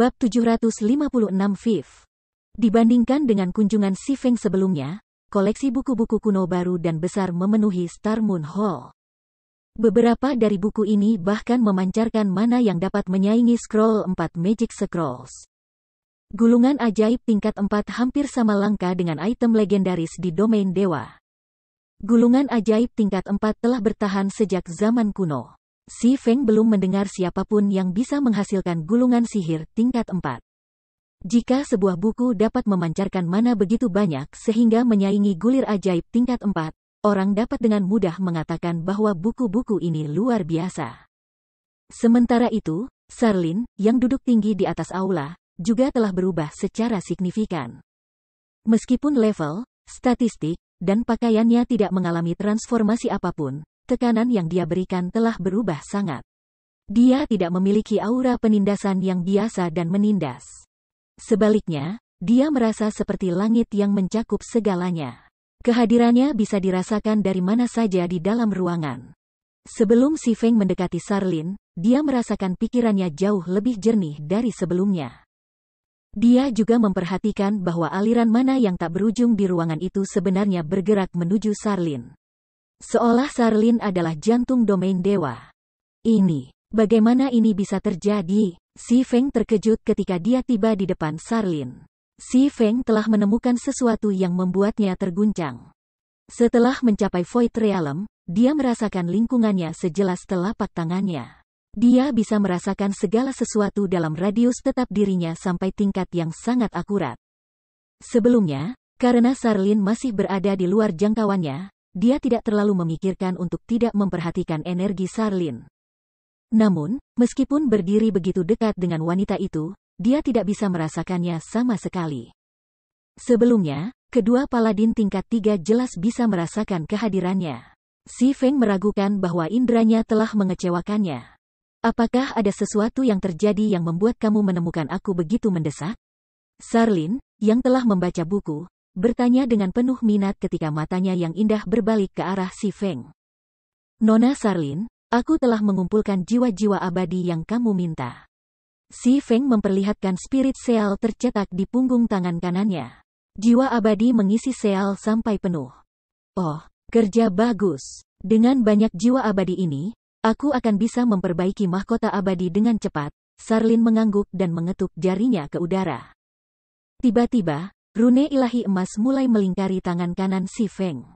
Bab 756 Viv. Dibandingkan dengan kunjungan Si Feng sebelumnya, koleksi buku-buku kuno baru dan besar memenuhi Star Moon Hall. Beberapa dari buku ini bahkan memancarkan mana yang dapat menyaingi scroll 4 Magic Scrolls. Gulungan ajaib tingkat 4 hampir sama langka dengan item legendaris di domain dewa. Gulungan ajaib tingkat 4 telah bertahan sejak zaman kuno. Si Feng belum mendengar siapapun yang bisa menghasilkan gulungan sihir tingkat 4. Jika sebuah buku dapat memancarkan mana begitu banyak sehingga menyaingi gulir ajaib tingkat 4, orang dapat dengan mudah mengatakan bahwa buku-buku ini luar biasa. Sementara itu, Sarlin, yang duduk tinggi di atas aula, juga telah berubah secara signifikan. Meskipun level, statistik, dan pakaiannya tidak mengalami transformasi apapun, tekanan yang dia berikan telah berubah sangat. Dia tidak memiliki aura penindasan yang biasa dan menindas. Sebaliknya, dia merasa seperti langit yang mencakup segalanya. Kehadirannya bisa dirasakan dari mana saja di dalam ruangan. Sebelum Si Feng mendekati Sarlin, dia merasakan pikirannya jauh lebih jernih dari sebelumnya. Dia juga memperhatikan bahwa aliran mana yang tak berujung di ruangan itu sebenarnya bergerak menuju Sarlin. Seolah Sarlin adalah jantung domain dewa. Ini, bagaimana ini bisa terjadi? Si Feng terkejut ketika dia tiba di depan Sarlin. Si Feng telah menemukan sesuatu yang membuatnya terguncang. Setelah mencapai Void Realm, dia merasakan lingkungannya sejelas telapak tangannya. Dia bisa merasakan segala sesuatu dalam radius tetap dirinya sampai tingkat yang sangat akurat. Sebelumnya, karena Sarlin masih berada di luar jangkauannya, dia tidak terlalu memikirkan untuk tidak memperhatikan energi Sarlin. Namun, meskipun berdiri begitu dekat dengan wanita itu, dia tidak bisa merasakannya sama sekali. Sebelumnya, kedua paladin tingkat tiga jelas bisa merasakan kehadirannya. Si Feng meragukan bahwa indranya telah mengecewakannya. Apakah ada sesuatu yang terjadi yang membuat kamu menemukan aku begitu mendesak? Sarlin, yang telah membaca buku, bertanya dengan penuh minat ketika matanya yang indah berbalik ke arah si Feng. Nona Sarlin, aku telah mengumpulkan jiwa-jiwa abadi yang kamu minta. Si Feng memperlihatkan spirit seal tercetak di punggung tangan kanannya. Jiwa abadi mengisi seal sampai penuh. Oh, kerja bagus. Dengan banyak jiwa abadi ini, aku akan bisa memperbaiki mahkota abadi dengan cepat. Sarlin mengangguk dan mengetuk jarinya ke udara. Tiba-tiba, Rune ilahi emas mulai melingkari tangan kanan si Feng.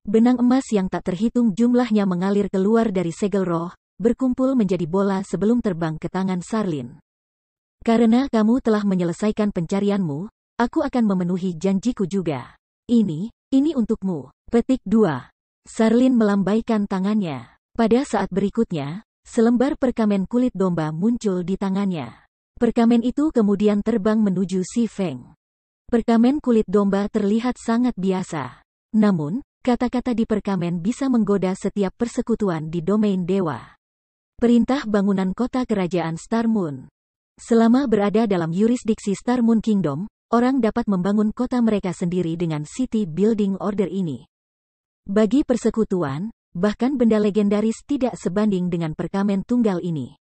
Benang emas yang tak terhitung jumlahnya mengalir keluar dari segel roh, berkumpul menjadi bola sebelum terbang ke tangan Sarlin. Karena kamu telah menyelesaikan pencarianmu, aku akan memenuhi janjiku juga. Ini, ini untukmu. Petik 2. Sarlin melambaikan tangannya. Pada saat berikutnya, selembar perkamen kulit domba muncul di tangannya. Perkamen itu kemudian terbang menuju si Feng. Perkamen kulit domba terlihat sangat biasa. Namun, kata-kata di perkamen bisa menggoda setiap persekutuan di domain dewa. Perintah bangunan kota kerajaan Star Moon. Selama berada dalam yurisdiksi Star Moon Kingdom, orang dapat membangun kota mereka sendiri dengan City Building Order ini. Bagi persekutuan, bahkan benda legendaris tidak sebanding dengan perkamen tunggal ini.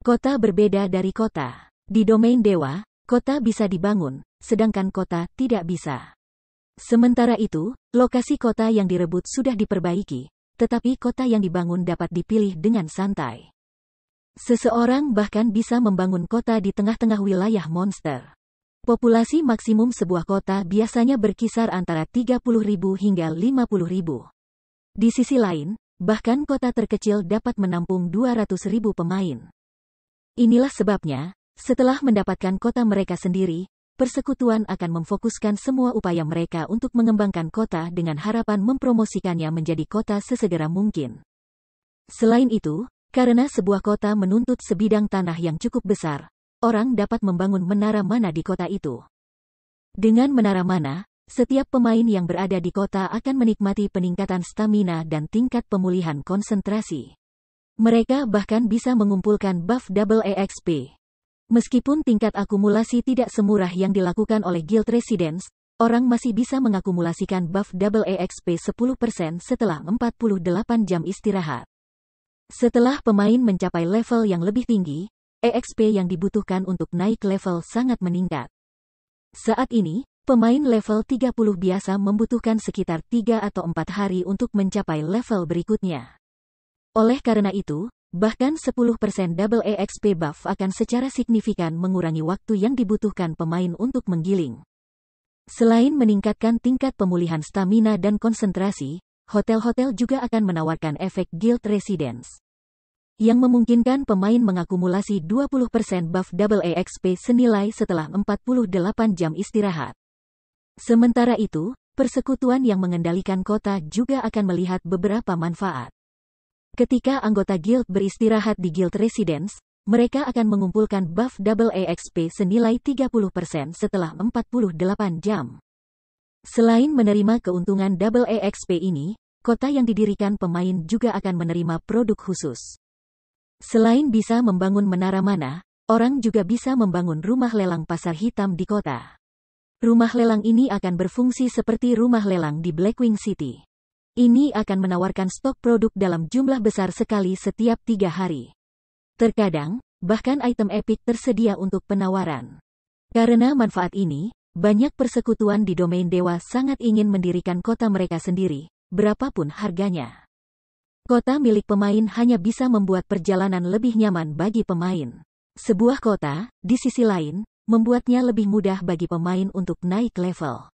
Kota berbeda dari kota. Di domain dewa, kota bisa dibangun, sedangkan kota tidak bisa. Sementara itu, lokasi kota yang direbut sudah diperbaiki, tetapi kota yang dibangun dapat dipilih dengan santai. Seseorang bahkan bisa membangun kota di tengah-tengah wilayah monster. Populasi maksimum sebuah kota biasanya berkisar antara 30.000 hingga 50.000. Di sisi lain, bahkan kota terkecil dapat menampung 200.000 pemain. Inilah sebabnya, setelah mendapatkan kota mereka sendiri, persekutuan akan memfokuskan semua upaya mereka untuk mengembangkan kota dengan harapan mempromosikannya menjadi kota sesegera mungkin. Selain itu, karena sebuah kota menuntut sebidang tanah yang cukup besar, orang dapat membangun menara mana di kota itu. Dengan menara mana, setiap pemain yang berada di kota akan menikmati peningkatan stamina dan tingkat pemulihan konsentrasi. Mereka bahkan bisa mengumpulkan buff double EXP. Meskipun tingkat akumulasi tidak semurah yang dilakukan oleh Guild Residence, orang masih bisa mengakumulasikan buff double EXP 10% setelah 48 jam istirahat. Setelah pemain mencapai level yang lebih tinggi, EXP yang dibutuhkan untuk naik level sangat meningkat. Saat ini, pemain level 30 biasa membutuhkan sekitar 3 atau 4 hari untuk mencapai level berikutnya. Oleh karena itu, Bahkan 10% double EXP buff akan secara signifikan mengurangi waktu yang dibutuhkan pemain untuk menggiling. Selain meningkatkan tingkat pemulihan stamina dan konsentrasi, hotel-hotel juga akan menawarkan efek guild residence. Yang memungkinkan pemain mengakumulasi 20% buff double EXP senilai setelah 48 jam istirahat. Sementara itu, persekutuan yang mengendalikan kota juga akan melihat beberapa manfaat. Ketika anggota guild beristirahat di guild residence, mereka akan mengumpulkan buff double EXP senilai 30% setelah 48 jam. Selain menerima keuntungan double EXP ini, kota yang didirikan pemain juga akan menerima produk khusus. Selain bisa membangun menara mana, orang juga bisa membangun rumah lelang pasar hitam di kota. Rumah lelang ini akan berfungsi seperti rumah lelang di Blackwing City ini akan menawarkan stok produk dalam jumlah besar sekali setiap tiga hari. Terkadang, bahkan item Epic tersedia untuk penawaran. Karena manfaat ini, banyak persekutuan di domain dewa sangat ingin mendirikan kota mereka sendiri, berapapun harganya. Kota milik pemain hanya bisa membuat perjalanan lebih nyaman bagi pemain. Sebuah kota, di sisi lain, membuatnya lebih mudah bagi pemain untuk naik level.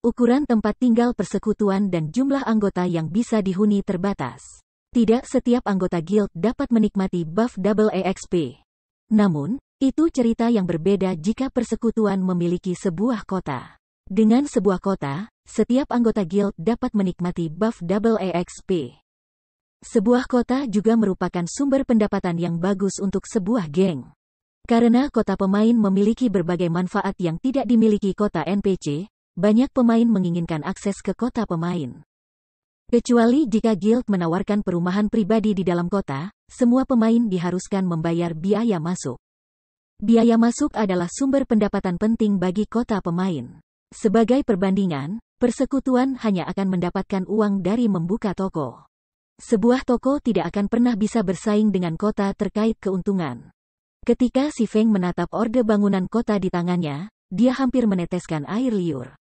Ukuran tempat tinggal persekutuan dan jumlah anggota yang bisa dihuni terbatas. Tidak setiap anggota guild dapat menikmati buff double EXP. Namun, itu cerita yang berbeda jika persekutuan memiliki sebuah kota. Dengan sebuah kota, setiap anggota guild dapat menikmati buff double EXP. Sebuah kota juga merupakan sumber pendapatan yang bagus untuk sebuah geng. Karena kota pemain memiliki berbagai manfaat yang tidak dimiliki kota NPC, banyak pemain menginginkan akses ke kota pemain. Kecuali jika guild menawarkan perumahan pribadi di dalam kota, semua pemain diharuskan membayar biaya masuk. Biaya masuk adalah sumber pendapatan penting bagi kota pemain. Sebagai perbandingan, persekutuan hanya akan mendapatkan uang dari membuka toko. Sebuah toko tidak akan pernah bisa bersaing dengan kota terkait keuntungan. Ketika si Feng menatap orde bangunan kota di tangannya, dia hampir meneteskan air liur.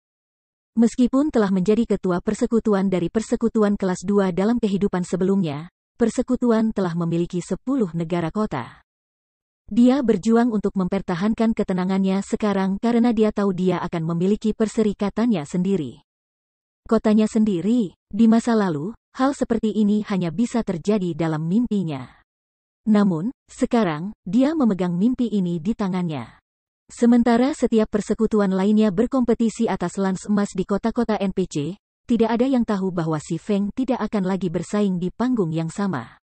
Meskipun telah menjadi ketua persekutuan dari persekutuan kelas 2 dalam kehidupan sebelumnya, persekutuan telah memiliki 10 negara kota. Dia berjuang untuk mempertahankan ketenangannya sekarang karena dia tahu dia akan memiliki perserikatannya sendiri. Kotanya sendiri, di masa lalu, hal seperti ini hanya bisa terjadi dalam mimpinya. Namun, sekarang, dia memegang mimpi ini di tangannya. Sementara setiap persekutuan lainnya berkompetisi atas lans emas di kota-kota NPC, tidak ada yang tahu bahwa si Feng tidak akan lagi bersaing di panggung yang sama.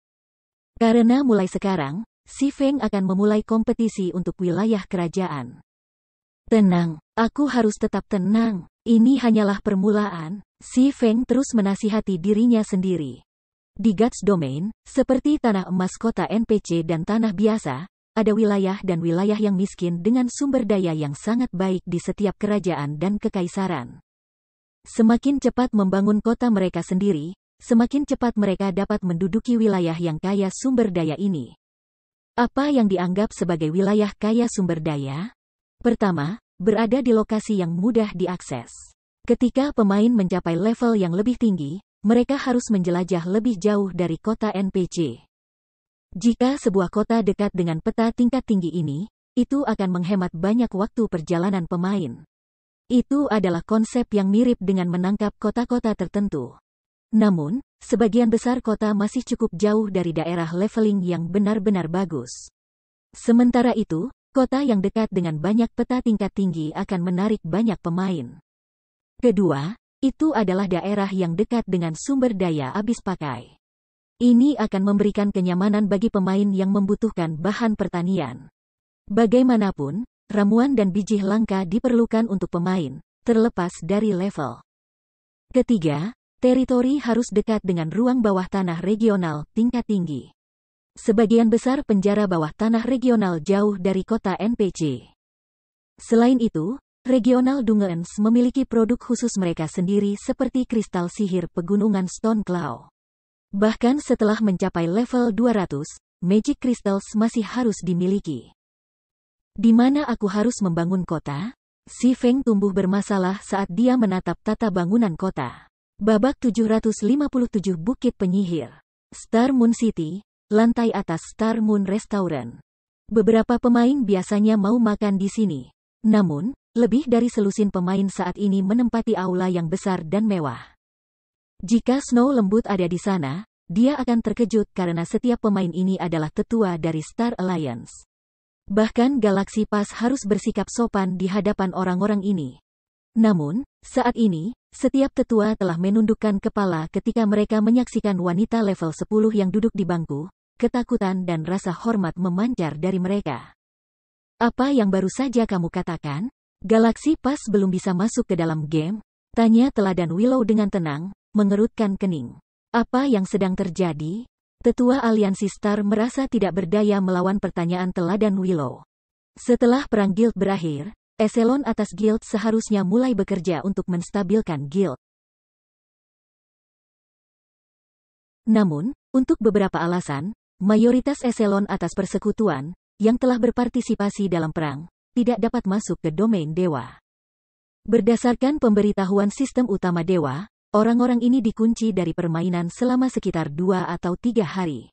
Karena mulai sekarang, si Feng akan memulai kompetisi untuk wilayah kerajaan. Tenang, aku harus tetap tenang. Ini hanyalah permulaan. Si Feng terus menasihati dirinya sendiri. Di Guts Domain, seperti tanah emas kota NPC dan tanah biasa, ada wilayah dan wilayah yang miskin dengan sumber daya yang sangat baik di setiap kerajaan dan kekaisaran. Semakin cepat membangun kota mereka sendiri, semakin cepat mereka dapat menduduki wilayah yang kaya sumber daya ini. Apa yang dianggap sebagai wilayah kaya sumber daya? Pertama, berada di lokasi yang mudah diakses. Ketika pemain mencapai level yang lebih tinggi, mereka harus menjelajah lebih jauh dari kota NPC. Jika sebuah kota dekat dengan peta tingkat tinggi ini, itu akan menghemat banyak waktu perjalanan pemain. Itu adalah konsep yang mirip dengan menangkap kota-kota tertentu. Namun, sebagian besar kota masih cukup jauh dari daerah leveling yang benar-benar bagus. Sementara itu, kota yang dekat dengan banyak peta tingkat tinggi akan menarik banyak pemain. Kedua, itu adalah daerah yang dekat dengan sumber daya habis pakai. Ini akan memberikan kenyamanan bagi pemain yang membutuhkan bahan pertanian. Bagaimanapun, ramuan dan biji langka diperlukan untuk pemain, terlepas dari level. Ketiga, teritori harus dekat dengan ruang bawah tanah regional tingkat tinggi. Sebagian besar penjara bawah tanah regional jauh dari kota NPC. Selain itu, regional Dungeons memiliki produk khusus mereka sendiri seperti kristal sihir pegunungan Stone Cloud. Bahkan setelah mencapai level 200, Magic Crystals masih harus dimiliki. Di mana aku harus membangun kota? Si Feng tumbuh bermasalah saat dia menatap tata bangunan kota. Babak 757 Bukit Penyihir. Star Moon City, lantai atas Star Moon Restaurant. Beberapa pemain biasanya mau makan di sini. Namun, lebih dari selusin pemain saat ini menempati aula yang besar dan mewah. Jika Snow lembut ada di sana, dia akan terkejut karena setiap pemain ini adalah tetua dari Star Alliance. Bahkan Galaxy Pass harus bersikap sopan di hadapan orang-orang ini. Namun, saat ini, setiap tetua telah menundukkan kepala ketika mereka menyaksikan wanita level 10 yang duduk di bangku, ketakutan dan rasa hormat memancar dari mereka. Apa yang baru saja kamu katakan? Galaxy Pass belum bisa masuk ke dalam game? Tanya teladan Willow dengan tenang, mengerutkan kening. Apa yang sedang terjadi? Tetua Aliansi Star merasa tidak berdaya melawan pertanyaan teladan Willow. Setelah perang guild berakhir, eselon atas guild seharusnya mulai bekerja untuk menstabilkan guild. Namun, untuk beberapa alasan, mayoritas eselon atas persekutuan, yang telah berpartisipasi dalam perang, tidak dapat masuk ke domain dewa. Berdasarkan pemberitahuan sistem utama dewa, Orang-orang ini dikunci dari permainan selama sekitar dua atau tiga hari.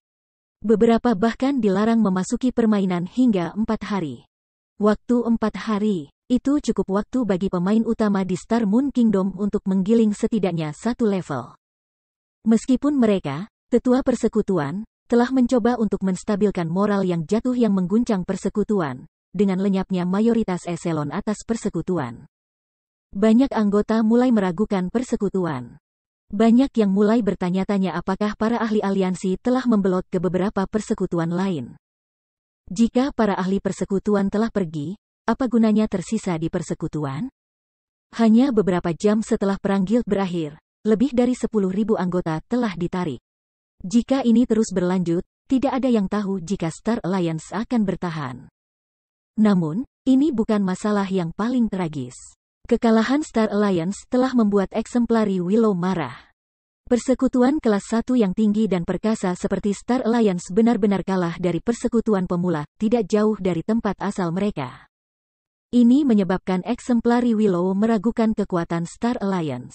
Beberapa bahkan dilarang memasuki permainan hingga empat hari. Waktu empat hari, itu cukup waktu bagi pemain utama di Star Moon Kingdom untuk menggiling setidaknya satu level. Meskipun mereka, tetua persekutuan, telah mencoba untuk menstabilkan moral yang jatuh yang mengguncang persekutuan, dengan lenyapnya mayoritas eselon atas persekutuan. Banyak anggota mulai meragukan persekutuan. Banyak yang mulai bertanya-tanya apakah para ahli aliansi telah membelot ke beberapa persekutuan lain. Jika para ahli persekutuan telah pergi, apa gunanya tersisa di persekutuan? Hanya beberapa jam setelah perang guild berakhir, lebih dari 10.000 anggota telah ditarik. Jika ini terus berlanjut, tidak ada yang tahu jika Star Alliance akan bertahan. Namun, ini bukan masalah yang paling tragis. Kekalahan Star Alliance telah membuat eksemplari Willow marah. Persekutuan kelas 1 yang tinggi dan perkasa seperti Star Alliance benar-benar kalah dari persekutuan pemula, tidak jauh dari tempat asal mereka. Ini menyebabkan eksemplari Willow meragukan kekuatan Star Alliance.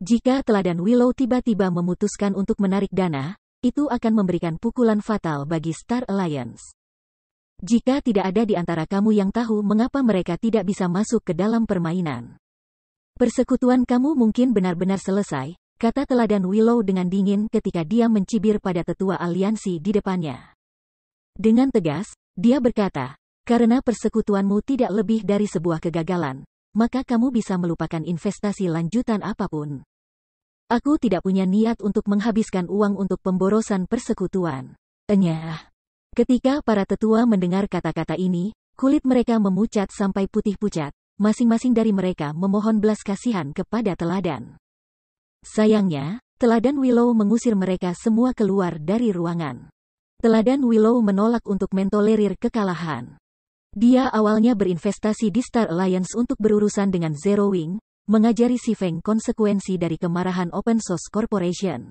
Jika teladan Willow tiba-tiba memutuskan untuk menarik dana, itu akan memberikan pukulan fatal bagi Star Alliance. Jika tidak ada di antara kamu yang tahu mengapa mereka tidak bisa masuk ke dalam permainan. Persekutuan kamu mungkin benar-benar selesai, kata teladan Willow dengan dingin ketika dia mencibir pada tetua aliansi di depannya. Dengan tegas, dia berkata, karena persekutuanmu tidak lebih dari sebuah kegagalan, maka kamu bisa melupakan investasi lanjutan apapun. Aku tidak punya niat untuk menghabiskan uang untuk pemborosan persekutuan. Enyah. Ketika para tetua mendengar kata-kata ini, kulit mereka memucat sampai putih pucat. Masing-masing dari mereka memohon belas kasihan kepada teladan. Sayangnya, teladan Willow mengusir mereka semua keluar dari ruangan. Teladan Willow menolak untuk mentolerir kekalahan. Dia awalnya berinvestasi di Star Alliance untuk berurusan dengan Zero Wing, mengajari Si konsekuensi dari kemarahan Open Source Corporation.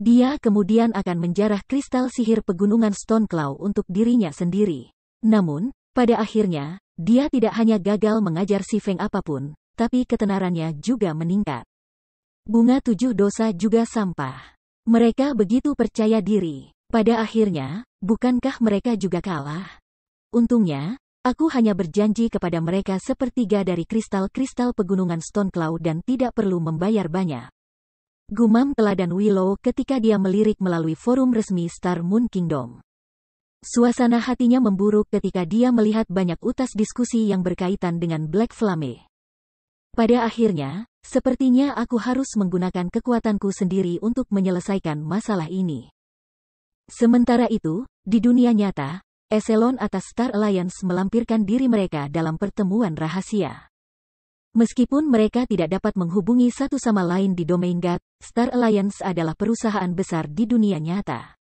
Dia kemudian akan menjarah kristal sihir pegunungan Stoneclaw untuk dirinya sendiri. Namun, pada akhirnya, dia tidak hanya gagal mengajar si Feng apapun, tapi ketenarannya juga meningkat. Bunga tujuh dosa juga sampah. Mereka begitu percaya diri. Pada akhirnya, bukankah mereka juga kalah? Untungnya, Aku hanya berjanji kepada mereka sepertiga dari kristal-kristal pegunungan Stoneclaw dan tidak perlu membayar banyak. Gumam teladan Willow ketika dia melirik melalui forum resmi Star Moon Kingdom. Suasana hatinya memburuk ketika dia melihat banyak utas diskusi yang berkaitan dengan Black Flame. Pada akhirnya, sepertinya aku harus menggunakan kekuatanku sendiri untuk menyelesaikan masalah ini. Sementara itu, di dunia nyata, eselon atas Star Alliance melampirkan diri mereka dalam pertemuan rahasia. Meskipun mereka tidak dapat menghubungi satu sama lain di domain GAT, Star Alliance adalah perusahaan besar di dunia nyata.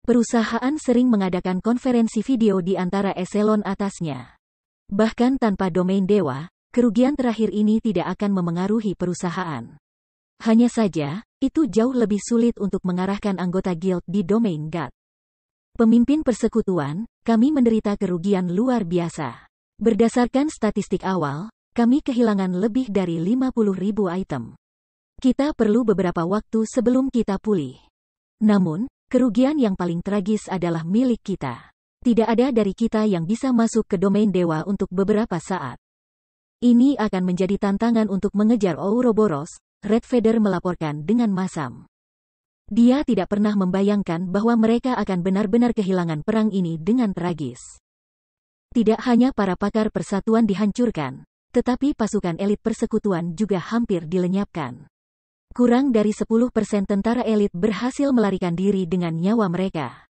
Perusahaan sering mengadakan konferensi video di antara eselon atasnya. Bahkan tanpa domain dewa, kerugian terakhir ini tidak akan memengaruhi perusahaan. Hanya saja, itu jauh lebih sulit untuk mengarahkan anggota guild di domain GAT. Pemimpin persekutuan, kami menderita kerugian luar biasa. Berdasarkan statistik awal, kami kehilangan lebih dari 50 ribu item. Kita perlu beberapa waktu sebelum kita pulih. Namun, kerugian yang paling tragis adalah milik kita. Tidak ada dari kita yang bisa masuk ke domain dewa untuk beberapa saat. Ini akan menjadi tantangan untuk mengejar Ouroboros, Red Feather melaporkan dengan masam. Dia tidak pernah membayangkan bahwa mereka akan benar-benar kehilangan perang ini dengan tragis. Tidak hanya para pakar persatuan dihancurkan, tetapi pasukan elit persekutuan juga hampir dilenyapkan. Kurang dari 10% tentara elit berhasil melarikan diri dengan nyawa mereka.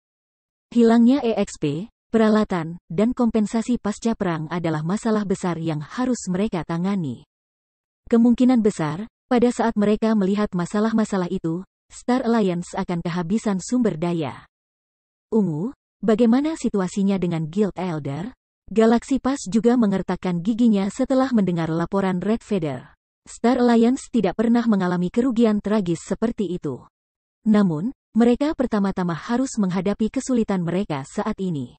Hilangnya EXP, peralatan, dan kompensasi pasca perang adalah masalah besar yang harus mereka tangani. Kemungkinan besar, pada saat mereka melihat masalah-masalah itu, Star Alliance akan kehabisan sumber daya. Ungu, bagaimana situasinya dengan Guild Elder? Galaxy Pass juga mengertakkan giginya setelah mendengar laporan Red Feather. Star Alliance tidak pernah mengalami kerugian tragis seperti itu. Namun, mereka pertama-tama harus menghadapi kesulitan mereka saat ini.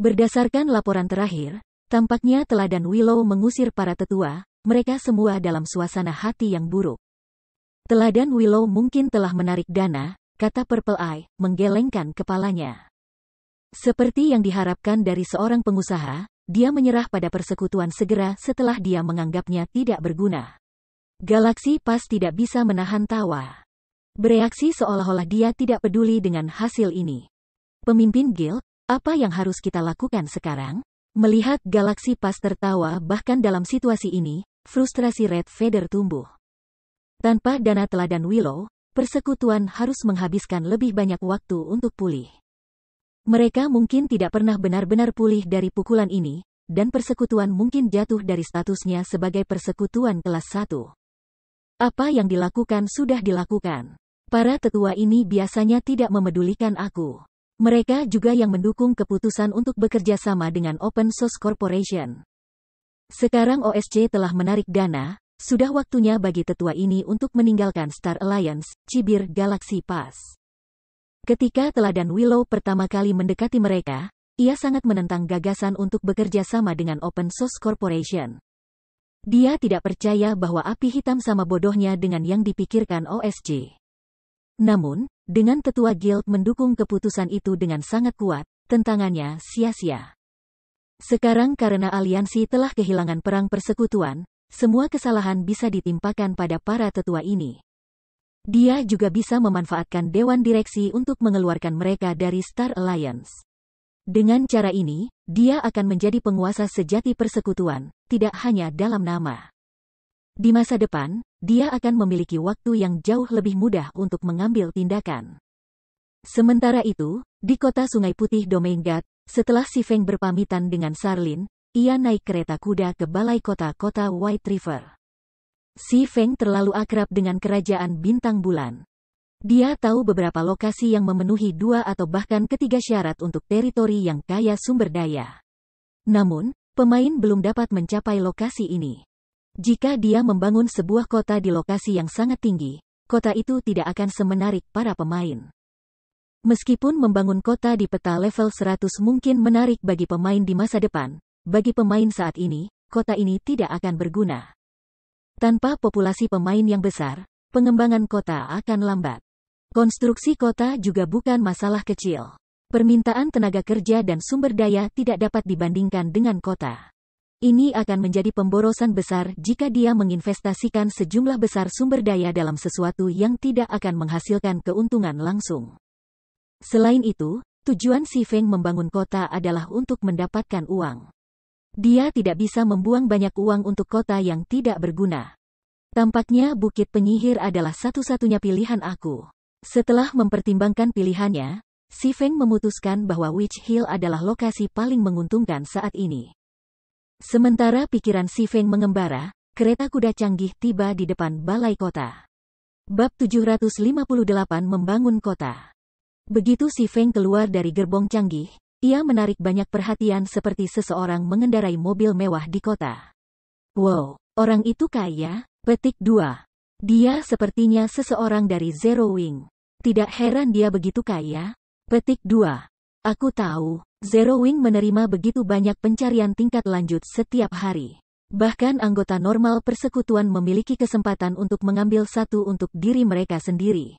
Berdasarkan laporan terakhir, tampaknya teladan Willow mengusir para tetua, mereka semua dalam suasana hati yang buruk. Teladan Willow mungkin telah menarik dana, kata Purple Eye, menggelengkan kepalanya. Seperti yang diharapkan dari seorang pengusaha, dia menyerah pada persekutuan segera setelah dia menganggapnya tidak berguna. Galaksi Pas tidak bisa menahan tawa. Bereaksi seolah-olah dia tidak peduli dengan hasil ini. Pemimpin Gil, apa yang harus kita lakukan sekarang? Melihat galaksi Pas tertawa bahkan dalam situasi ini, frustrasi Red Feather tumbuh. Tanpa dana teladan Willow, persekutuan harus menghabiskan lebih banyak waktu untuk pulih. Mereka mungkin tidak pernah benar-benar pulih dari pukulan ini, dan persekutuan mungkin jatuh dari statusnya sebagai persekutuan kelas 1. Apa yang dilakukan sudah dilakukan. Para tetua ini biasanya tidak memedulikan aku. Mereka juga yang mendukung keputusan untuk bekerja sama dengan Open Source Corporation. Sekarang OSC telah menarik dana, sudah waktunya bagi tetua ini untuk meninggalkan Star Alliance, Cibir Galaxy Pass. Ketika teladan Willow pertama kali mendekati mereka, ia sangat menentang gagasan untuk bekerja sama dengan Open Source Corporation. Dia tidak percaya bahwa api hitam sama bodohnya dengan yang dipikirkan OSC. Namun, dengan tetua guild mendukung keputusan itu dengan sangat kuat, tentangannya sia-sia. Sekarang karena aliansi telah kehilangan perang persekutuan, semua kesalahan bisa ditimpakan pada para tetua ini. Dia juga bisa memanfaatkan dewan direksi untuk mengeluarkan mereka dari Star Alliance. Dengan cara ini, dia akan menjadi penguasa sejati persekutuan, tidak hanya dalam nama. Di masa depan, dia akan memiliki waktu yang jauh lebih mudah untuk mengambil tindakan. Sementara itu, di kota Sungai Putih Domenggat, setelah si Feng berpamitan dengan Sarlin, ia naik kereta kuda ke balai kota-kota White River. Si Feng terlalu akrab dengan kerajaan bintang bulan. Dia tahu beberapa lokasi yang memenuhi dua atau bahkan ketiga syarat untuk teritori yang kaya sumber daya. Namun, pemain belum dapat mencapai lokasi ini. Jika dia membangun sebuah kota di lokasi yang sangat tinggi, kota itu tidak akan semenarik para pemain. Meskipun membangun kota di peta level 100 mungkin menarik bagi pemain di masa depan, bagi pemain saat ini, kota ini tidak akan berguna. Tanpa populasi pemain yang besar, pengembangan kota akan lambat. Konstruksi kota juga bukan masalah kecil. Permintaan tenaga kerja dan sumber daya tidak dapat dibandingkan dengan kota. Ini akan menjadi pemborosan besar jika dia menginvestasikan sejumlah besar sumber daya dalam sesuatu yang tidak akan menghasilkan keuntungan langsung. Selain itu, tujuan Si Feng membangun kota adalah untuk mendapatkan uang. Dia tidak bisa membuang banyak uang untuk kota yang tidak berguna. Tampaknya Bukit Penyihir adalah satu-satunya pilihan aku. Setelah mempertimbangkan pilihannya, Si Feng memutuskan bahwa Witch Hill adalah lokasi paling menguntungkan saat ini. Sementara pikiran Si Feng mengembara, kereta kuda canggih tiba di depan balai kota. Bab 758 Membangun Kota Begitu Si Feng keluar dari gerbong canggih, ia menarik banyak perhatian seperti seseorang mengendarai mobil mewah di kota. Wow, orang itu kaya, petik 2. Dia sepertinya seseorang dari Zero Wing. Tidak heran dia begitu kaya, petik 2. Aku tahu, Zero Wing menerima begitu banyak pencarian tingkat lanjut setiap hari. Bahkan anggota normal persekutuan memiliki kesempatan untuk mengambil satu untuk diri mereka sendiri.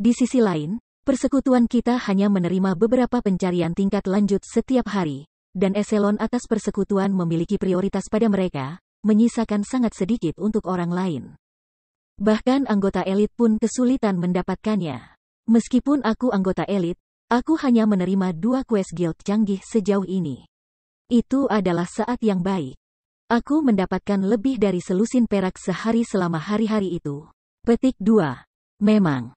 Di sisi lain, Persekutuan kita hanya menerima beberapa pencarian tingkat lanjut setiap hari, dan eselon atas persekutuan memiliki prioritas pada mereka, menyisakan sangat sedikit untuk orang lain. Bahkan anggota elit pun kesulitan mendapatkannya. Meskipun aku anggota elit, aku hanya menerima dua quest guild canggih sejauh ini. Itu adalah saat yang baik. Aku mendapatkan lebih dari selusin perak sehari selama hari-hari itu. Petik 2. Memang,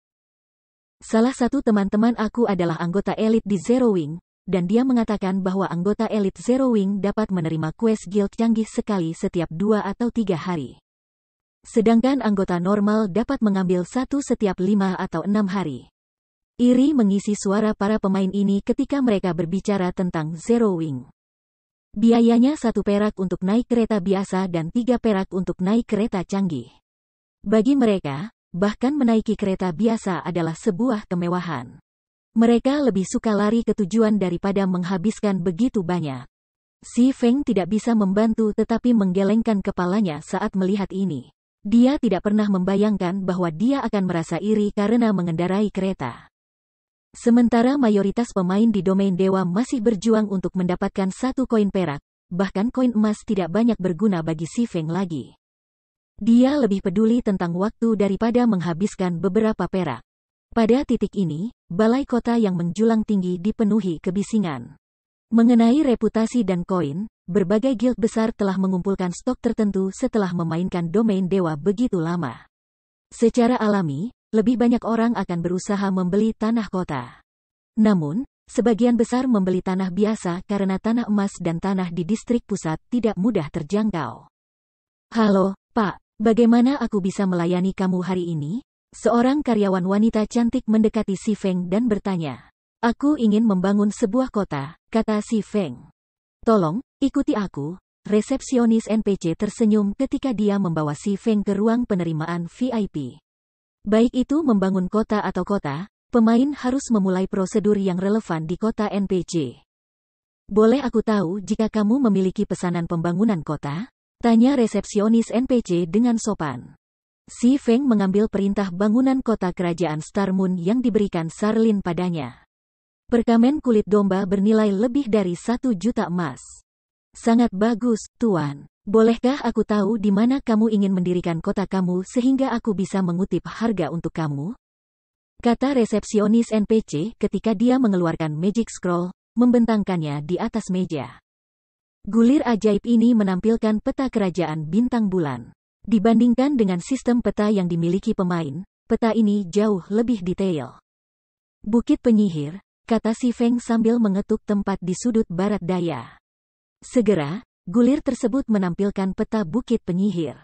Salah satu teman-teman aku adalah anggota elit di Zero Wing, dan dia mengatakan bahwa anggota elit Zero Wing dapat menerima quest guild canggih sekali setiap dua atau tiga hari. Sedangkan anggota normal dapat mengambil satu setiap lima atau enam hari. Iri mengisi suara para pemain ini ketika mereka berbicara tentang Zero Wing. Biayanya satu perak untuk naik kereta biasa dan tiga perak untuk naik kereta canggih. Bagi mereka, bahkan menaiki kereta biasa adalah sebuah kemewahan. Mereka lebih suka lari ke tujuan daripada menghabiskan begitu banyak. Si Feng tidak bisa membantu tetapi menggelengkan kepalanya saat melihat ini. Dia tidak pernah membayangkan bahwa dia akan merasa iri karena mengendarai kereta. Sementara mayoritas pemain di domain dewa masih berjuang untuk mendapatkan satu koin perak, bahkan koin emas tidak banyak berguna bagi Si Feng lagi. Dia lebih peduli tentang waktu daripada menghabiskan beberapa perak. Pada titik ini, balai kota yang menjulang tinggi dipenuhi kebisingan. Mengenai reputasi dan koin, berbagai guild besar telah mengumpulkan stok tertentu setelah memainkan domain dewa begitu lama. Secara alami, lebih banyak orang akan berusaha membeli tanah kota. Namun, sebagian besar membeli tanah biasa karena tanah emas dan tanah di distrik pusat tidak mudah terjangkau. Halo, Pak. Bagaimana aku bisa melayani kamu hari ini? Seorang karyawan wanita cantik mendekati Si Feng dan bertanya. Aku ingin membangun sebuah kota, kata Si Feng. Tolong, ikuti aku. Resepsionis NPC tersenyum ketika dia membawa Si Feng ke ruang penerimaan VIP. Baik itu membangun kota atau kota, pemain harus memulai prosedur yang relevan di kota NPC. Boleh aku tahu jika kamu memiliki pesanan pembangunan kota? Tanya resepsionis NPC dengan sopan. Si Feng mengambil perintah bangunan kota kerajaan Star Moon yang diberikan Sarlin padanya. Perkamen kulit domba bernilai lebih dari satu juta emas. Sangat bagus, Tuan. Bolehkah aku tahu di mana kamu ingin mendirikan kota kamu sehingga aku bisa mengutip harga untuk kamu? Kata resepsionis NPC ketika dia mengeluarkan magic scroll, membentangkannya di atas meja. Gulir ajaib ini menampilkan peta kerajaan bintang bulan. Dibandingkan dengan sistem peta yang dimiliki pemain, peta ini jauh lebih detail. Bukit penyihir, kata si Feng sambil mengetuk tempat di sudut barat daya. Segera, gulir tersebut menampilkan peta bukit penyihir.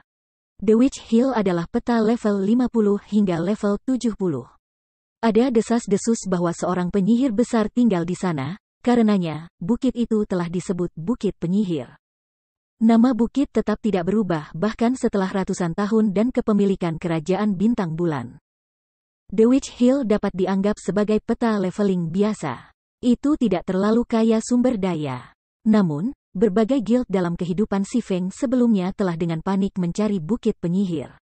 The Witch Hill adalah peta level 50 hingga level 70. Ada desas-desus bahwa seorang penyihir besar tinggal di sana, Karenanya, bukit itu telah disebut Bukit Penyihir. Nama bukit tetap tidak berubah bahkan setelah ratusan tahun dan kepemilikan kerajaan bintang bulan. The Witch Hill dapat dianggap sebagai peta leveling biasa. Itu tidak terlalu kaya sumber daya. Namun, berbagai guild dalam kehidupan Si Feng sebelumnya telah dengan panik mencari bukit penyihir.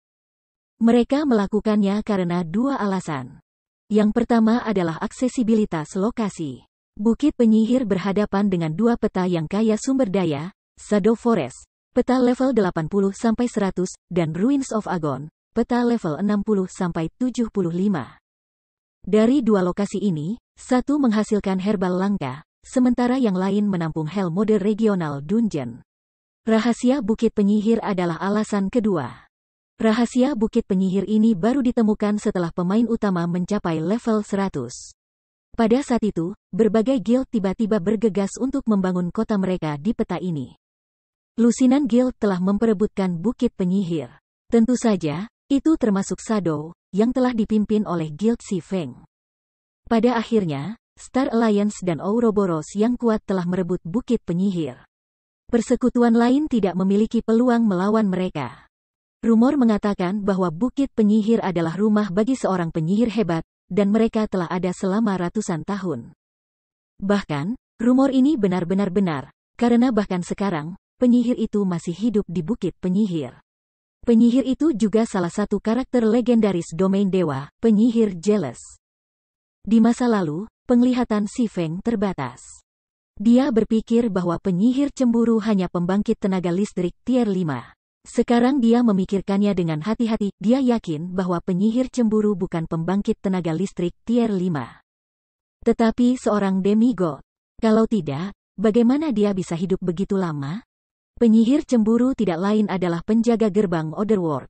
Mereka melakukannya karena dua alasan. Yang pertama adalah aksesibilitas lokasi. Bukit Penyihir berhadapan dengan dua peta yang kaya sumber daya, Shadow Forest, peta level 80-100, dan Ruins of Agon, peta level 60-75. Dari dua lokasi ini, satu menghasilkan herbal langka, sementara yang lain menampung hell mode regional dungeon. Rahasia Bukit Penyihir adalah alasan kedua. Rahasia Bukit Penyihir ini baru ditemukan setelah pemain utama mencapai level 100. Pada saat itu, berbagai guild tiba-tiba bergegas untuk membangun kota mereka di peta ini. Lusinan guild telah memperebutkan bukit penyihir. Tentu saja, itu termasuk Sado, yang telah dipimpin oleh guild Si Feng. Pada akhirnya, Star Alliance dan Ouroboros yang kuat telah merebut bukit penyihir. Persekutuan lain tidak memiliki peluang melawan mereka. Rumor mengatakan bahwa Bukit Penyihir adalah rumah bagi seorang penyihir hebat, dan mereka telah ada selama ratusan tahun. Bahkan, rumor ini benar-benar benar, karena bahkan sekarang, penyihir itu masih hidup di Bukit Penyihir. Penyihir itu juga salah satu karakter legendaris domain dewa, penyihir Jealous. Di masa lalu, penglihatan Si Feng terbatas. Dia berpikir bahwa penyihir cemburu hanya pembangkit tenaga listrik tier 5. Sekarang dia memikirkannya dengan hati-hati, dia yakin bahwa penyihir cemburu bukan pembangkit tenaga listrik tier 5. Tetapi seorang demigod. Kalau tidak, bagaimana dia bisa hidup begitu lama? Penyihir cemburu tidak lain adalah penjaga gerbang Otherworld.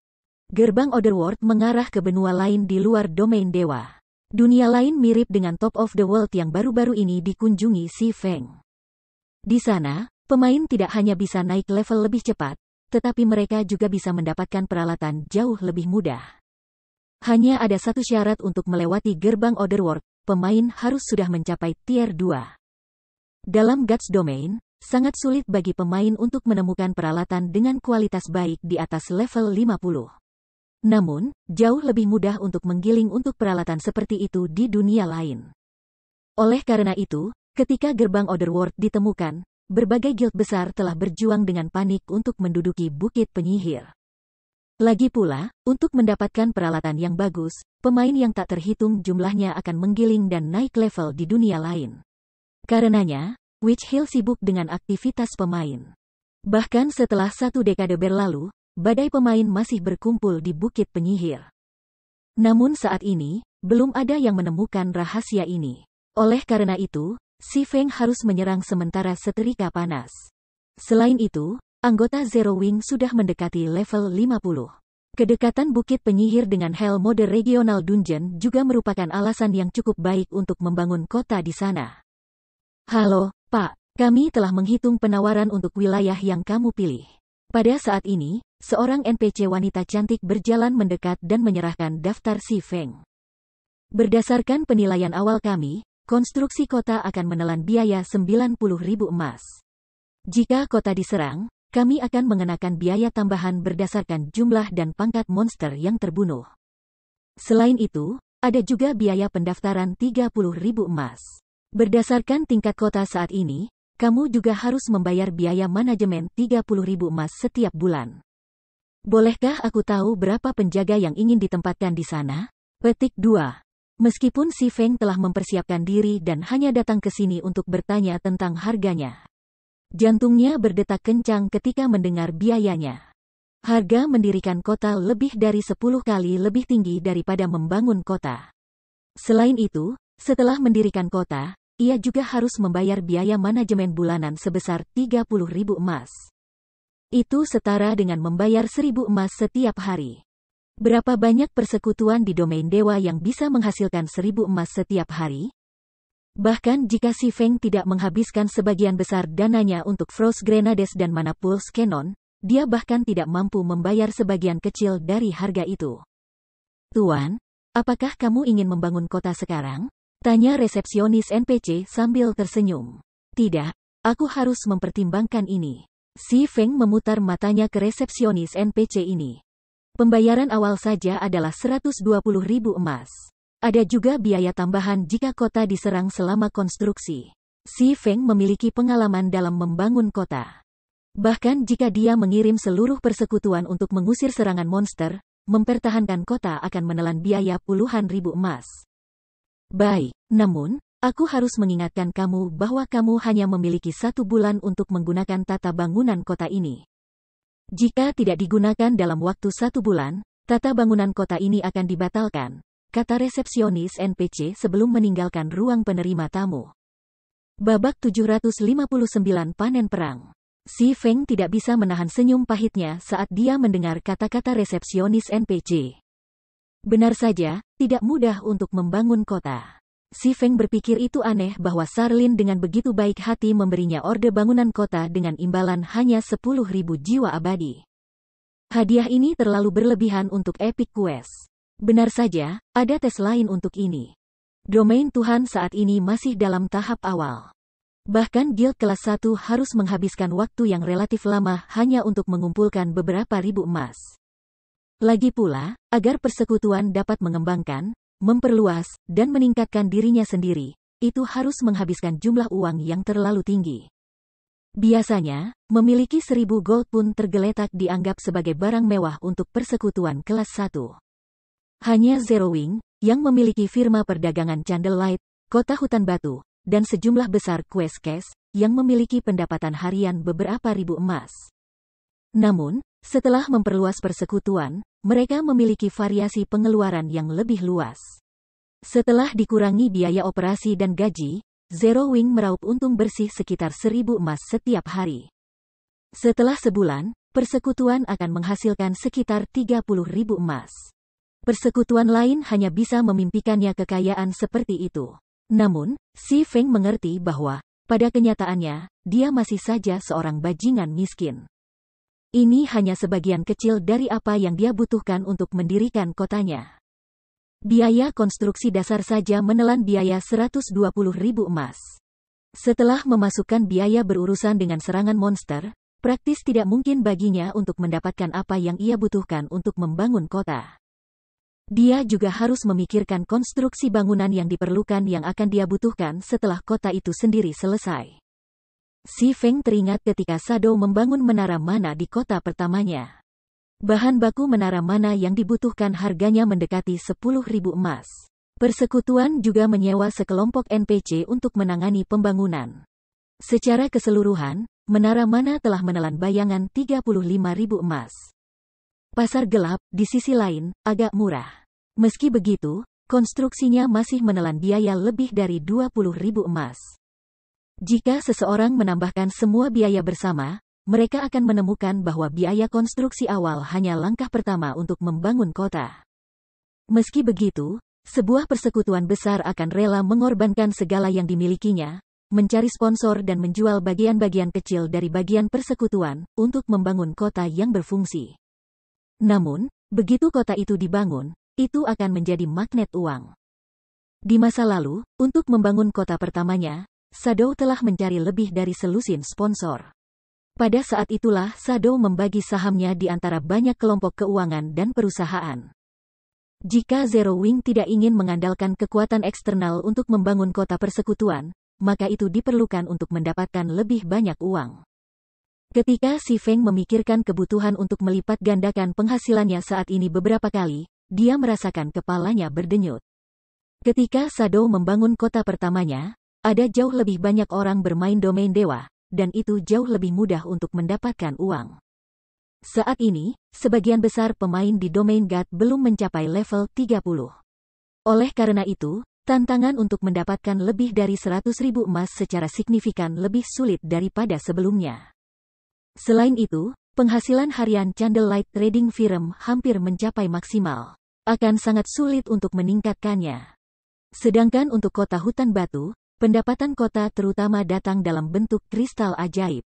Gerbang Otherworld mengarah ke benua lain di luar domain dewa. Dunia lain mirip dengan Top of the World yang baru-baru ini dikunjungi si Feng. Di sana, pemain tidak hanya bisa naik level lebih cepat, tetapi mereka juga bisa mendapatkan peralatan jauh lebih mudah. Hanya ada satu syarat untuk melewati gerbang Otherworld, pemain harus sudah mencapai tier 2. Dalam Guts Domain, sangat sulit bagi pemain untuk menemukan peralatan dengan kualitas baik di atas level 50. Namun, jauh lebih mudah untuk menggiling untuk peralatan seperti itu di dunia lain. Oleh karena itu, ketika gerbang Otherworld ditemukan, berbagai guild besar telah berjuang dengan panik untuk menduduki bukit penyihir. Lagi pula, untuk mendapatkan peralatan yang bagus, pemain yang tak terhitung jumlahnya akan menggiling dan naik level di dunia lain. Karenanya, Witch Hill sibuk dengan aktivitas pemain. Bahkan setelah satu dekade berlalu, badai pemain masih berkumpul di bukit penyihir. Namun saat ini, belum ada yang menemukan rahasia ini. Oleh karena itu, Si Feng harus menyerang sementara setrika panas. Selain itu, anggota Zero Wing sudah mendekati level 50. Kedekatan Bukit Penyihir dengan Hell Mode Regional Dungeon juga merupakan alasan yang cukup baik untuk membangun kota di sana. Halo, Pak. Kami telah menghitung penawaran untuk wilayah yang kamu pilih. Pada saat ini, seorang NPC wanita cantik berjalan mendekat dan menyerahkan daftar si Feng. Berdasarkan penilaian awal kami, konstruksi kota akan menelan biaya 90 ribu emas. Jika kota diserang, kami akan mengenakan biaya tambahan berdasarkan jumlah dan pangkat monster yang terbunuh. Selain itu, ada juga biaya pendaftaran 30 ribu emas. Berdasarkan tingkat kota saat ini, kamu juga harus membayar biaya manajemen 30 ribu emas setiap bulan. Bolehkah aku tahu berapa penjaga yang ingin ditempatkan di sana? Petik 2. Meskipun si Feng telah mempersiapkan diri dan hanya datang ke sini untuk bertanya tentang harganya. Jantungnya berdetak kencang ketika mendengar biayanya. Harga mendirikan kota lebih dari 10 kali lebih tinggi daripada membangun kota. Selain itu, setelah mendirikan kota, ia juga harus membayar biaya manajemen bulanan sebesar ribu emas. Itu setara dengan membayar 1.000 emas setiap hari. Berapa banyak persekutuan di domain dewa yang bisa menghasilkan seribu emas setiap hari? Bahkan jika Si Feng tidak menghabiskan sebagian besar dananya untuk Frost Grenades dan Manapulse Cannon, dia bahkan tidak mampu membayar sebagian kecil dari harga itu. Tuan, apakah kamu ingin membangun kota sekarang? Tanya resepsionis NPC sambil tersenyum. Tidak, aku harus mempertimbangkan ini. Si Feng memutar matanya ke resepsionis NPC ini. Pembayaran awal saja adalah 120 ribu emas. Ada juga biaya tambahan jika kota diserang selama konstruksi. Si Feng memiliki pengalaman dalam membangun kota. Bahkan jika dia mengirim seluruh persekutuan untuk mengusir serangan monster, mempertahankan kota akan menelan biaya puluhan ribu emas. Baik, namun, aku harus mengingatkan kamu bahwa kamu hanya memiliki satu bulan untuk menggunakan tata bangunan kota ini. Jika tidak digunakan dalam waktu satu bulan, tata bangunan kota ini akan dibatalkan, kata resepsionis NPC sebelum meninggalkan ruang penerima tamu. Babak 759 panen perang. Si Feng tidak bisa menahan senyum pahitnya saat dia mendengar kata-kata resepsionis NPC. Benar saja, tidak mudah untuk membangun kota. Si Feng berpikir itu aneh bahwa Sarlin dengan begitu baik hati memberinya orde bangunan kota dengan imbalan hanya 10.000 jiwa abadi. Hadiah ini terlalu berlebihan untuk Epic Quest. Benar saja, ada tes lain untuk ini. Domain Tuhan saat ini masih dalam tahap awal. Bahkan guild kelas 1 harus menghabiskan waktu yang relatif lama hanya untuk mengumpulkan beberapa ribu emas. Lagi pula, agar persekutuan dapat mengembangkan, memperluas, dan meningkatkan dirinya sendiri, itu harus menghabiskan jumlah uang yang terlalu tinggi. Biasanya, memiliki seribu gold pun tergeletak dianggap sebagai barang mewah untuk persekutuan kelas 1. Hanya Zero Wing yang memiliki firma perdagangan Candlelight, kota hutan batu, dan sejumlah besar quest case, yang memiliki pendapatan harian beberapa ribu emas. Namun, setelah memperluas persekutuan, mereka memiliki variasi pengeluaran yang lebih luas. Setelah dikurangi biaya operasi dan gaji, Zero Wing meraup untung bersih sekitar seribu emas setiap hari. Setelah sebulan, persekutuan akan menghasilkan sekitar ribu emas. Persekutuan lain hanya bisa memimpikannya kekayaan seperti itu. Namun, Si Feng mengerti bahwa, pada kenyataannya, dia masih saja seorang bajingan miskin. Ini hanya sebagian kecil dari apa yang dia butuhkan untuk mendirikan kotanya. Biaya konstruksi dasar saja menelan biaya 120 ribu emas. Setelah memasukkan biaya berurusan dengan serangan monster, praktis tidak mungkin baginya untuk mendapatkan apa yang ia butuhkan untuk membangun kota. Dia juga harus memikirkan konstruksi bangunan yang diperlukan yang akan dia butuhkan setelah kota itu sendiri selesai. Si Feng teringat ketika Sado membangun menara mana di kota pertamanya. Bahan baku menara mana yang dibutuhkan harganya mendekati ribu emas. Persekutuan juga menyewa sekelompok NPC untuk menangani pembangunan. Secara keseluruhan, menara mana telah menelan bayangan ribu emas. Pasar gelap, di sisi lain, agak murah. Meski begitu, konstruksinya masih menelan biaya lebih dari ribu emas. Jika seseorang menambahkan semua biaya bersama, mereka akan menemukan bahwa biaya konstruksi awal hanya langkah pertama untuk membangun kota. Meski begitu, sebuah persekutuan besar akan rela mengorbankan segala yang dimilikinya, mencari sponsor dan menjual bagian-bagian kecil dari bagian persekutuan untuk membangun kota yang berfungsi. Namun, begitu kota itu dibangun, itu akan menjadi magnet uang. Di masa lalu, untuk membangun kota pertamanya, Sado telah mencari lebih dari selusin sponsor. Pada saat itulah Sado membagi sahamnya di antara banyak kelompok keuangan dan perusahaan. Jika Zero Wing tidak ingin mengandalkan kekuatan eksternal untuk membangun kota persekutuan, maka itu diperlukan untuk mendapatkan lebih banyak uang. Ketika Si Feng memikirkan kebutuhan untuk melipat gandakan penghasilannya saat ini beberapa kali, dia merasakan kepalanya berdenyut. Ketika Sado membangun kota pertamanya, ada jauh lebih banyak orang bermain domain dewa, dan itu jauh lebih mudah untuk mendapatkan uang. Saat ini, sebagian besar pemain di domain God belum mencapai level 30. Oleh karena itu, tantangan untuk mendapatkan lebih dari 100 ribu emas secara signifikan lebih sulit daripada sebelumnya. Selain itu, penghasilan harian Candlelight Trading Firm hampir mencapai maksimal. Akan sangat sulit untuk meningkatkannya. Sedangkan untuk kota hutan batu, Pendapatan kota terutama datang dalam bentuk kristal ajaib.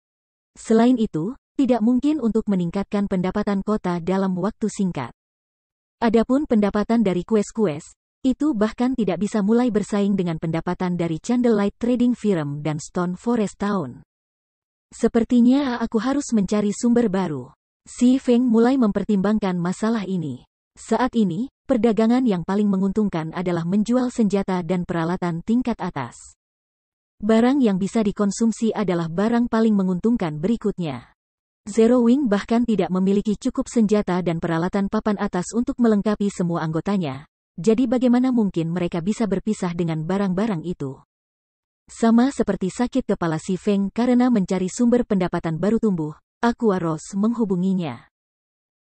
Selain itu, tidak mungkin untuk meningkatkan pendapatan kota dalam waktu singkat. Adapun pendapatan dari kues-kues, itu bahkan tidak bisa mulai bersaing dengan pendapatan dari Candlelight Trading Firm dan Stone Forest Town. Sepertinya aku harus mencari sumber baru. Si Feng mulai mempertimbangkan masalah ini. Saat ini, Perdagangan yang paling menguntungkan adalah menjual senjata dan peralatan tingkat atas. Barang yang bisa dikonsumsi adalah barang paling menguntungkan berikutnya. Zero Wing bahkan tidak memiliki cukup senjata dan peralatan papan atas untuk melengkapi semua anggotanya, jadi bagaimana mungkin mereka bisa berpisah dengan barang-barang itu? Sama seperti sakit kepala si Feng karena mencari sumber pendapatan baru tumbuh, Rose menghubunginya.